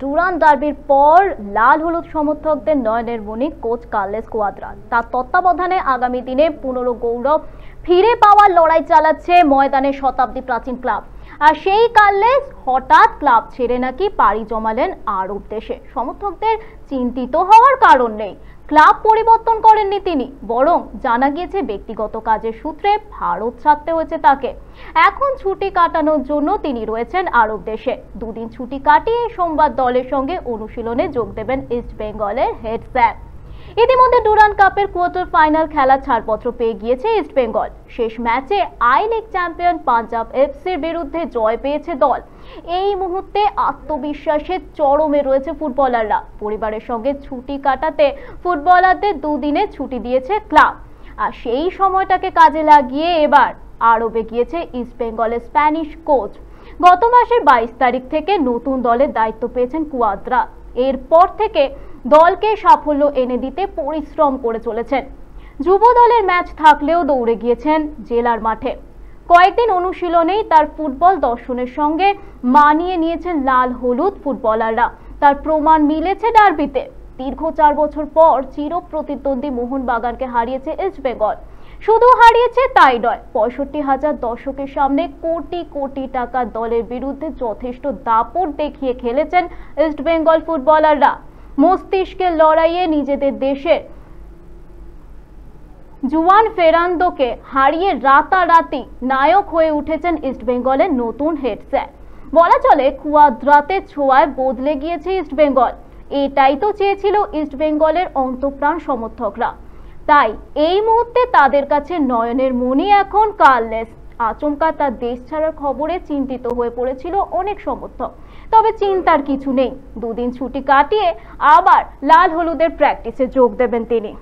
Duran ডার্বির পর লাল হলুদ সমর্থকদের নয়নের মনি কোচ কার্লেস কোয়াদ্রা তার তত্ত্বাবধানে আগামী দিনে পুনর গৌরব ফিরে পাওয়ার লড়াই চালাচ্ছে ময়দানে শতাব্দী প্রাচীন ক্লাব আর সেই কালে হঠাৎ ক্লাব ছেড়ে নাকি পাড়ি জমালেন আরব দেশে সমর্থকদের চিন্তিত হওয়ার কারণ নেই ক্লাব পরিবর্তন করেননি তিনি বরং জানা গিয়েছে ব্যক্তিগত কাজের সূত্রে ভারত ছাড়তে হয়েছে তাকে এখন ছুটি কাটানোর জন্য তিনি রয়েছেন আরব দেশে দুদিন ছুটি কাটিয়ে সোমবার দলের সঙ্গে অনুশীলনে যোগ দেবেন ইস্ট বেঙ্গলের হেড স্যার ইতিমধ্যে ডুরান কাপের কোয়ার্টার ফাইনাল খেলা ছাড়পত্র পেয়ে গিয়েছে ইস্ট বেঙ্গল শেষ ম্যাচে আই লিগ চ্যাম্পিয়ন পাঞ্জাব এফসির বিরুদ্ধে জয় পেয়েছে দল এই মুহূর্তে আত্মবিশ্বাসের চরমে রয়েছে ফুটবলাররা পরিবারের সঙ্গে ছুটি কাটাতে ফুটবলারদের দুদিনে ছুটি দিয়েছে ক্লাব আর সেই সময়টাকে কাজে লাগিয়ে এবার আরবে গিয়েছে বেঙ্গলের স্প্যানিশ কোচ গত মাসের বাইশ তারিখ থেকে নতুন দলের দায়িত্ব পেয়েছেন কুয়াদ্রা এরপর থেকে দলকে সাফল্য এনে দিতে পরিশ্রম করে চলেছেন যুব দলের ম্যাচ থাকলেও দৌড়ে গিয়েছেন জেলার মাঠে কয়েকদিন অনুশীলনেই তার ফুটবল দর্শনের সঙ্গে মানিয়ে নিয়েছেন লাল হলুদ ফুটবলাররা তার প্রমাণ মিলেছে ডার্বিতে দীর্ঘ চার বছর পর চির প্রতিদ্বন্দ্বী মোহনবাগানকে হারিয়েছে ইস্ট বেঙ্গল শুধু হারিয়েছে তাই নয় পঁয়ষট্টি হাজার দর্শকের সামনে কোটি কোটি টাকা দলের বিরুদ্ধে যথেষ্ট দাপট দেখিয়ে খেলেছেন ইস্ট বেঙ্গল ফুটবলাররা মস্তিষ্কে লড়াইয়ে নিজেদের দেশের জুয়ান ফেরান্দোকে হারিয়ে রাতারাতি নায়ক হয়ে উঠেছেন ইস্টবেঙ্গলের নতুন হেডসেট বলা চলে কুয়াদ্রাতে ছোঁয়ায় বদলে গিয়েছে ইস্টবেঙ্গল এটাই তো চেয়েছিল ইস্টবেঙ্গলের অন্তপ্রাণ সমর্থকরা তাই এই মুহূর্তে তাদের কাছে নয়নের মনি এখন কার্লেস আচমকা তার দেশ ছাড়ার খবরে চিন্তিত হয়ে পড়েছিল অনেক সমর্থক তবে চিন্তার কিছু নেই দুদিন ছুটি কাটিয়ে আবার লাল হলুদের প্র্যাকটিসে যোগ দেবেন তিনি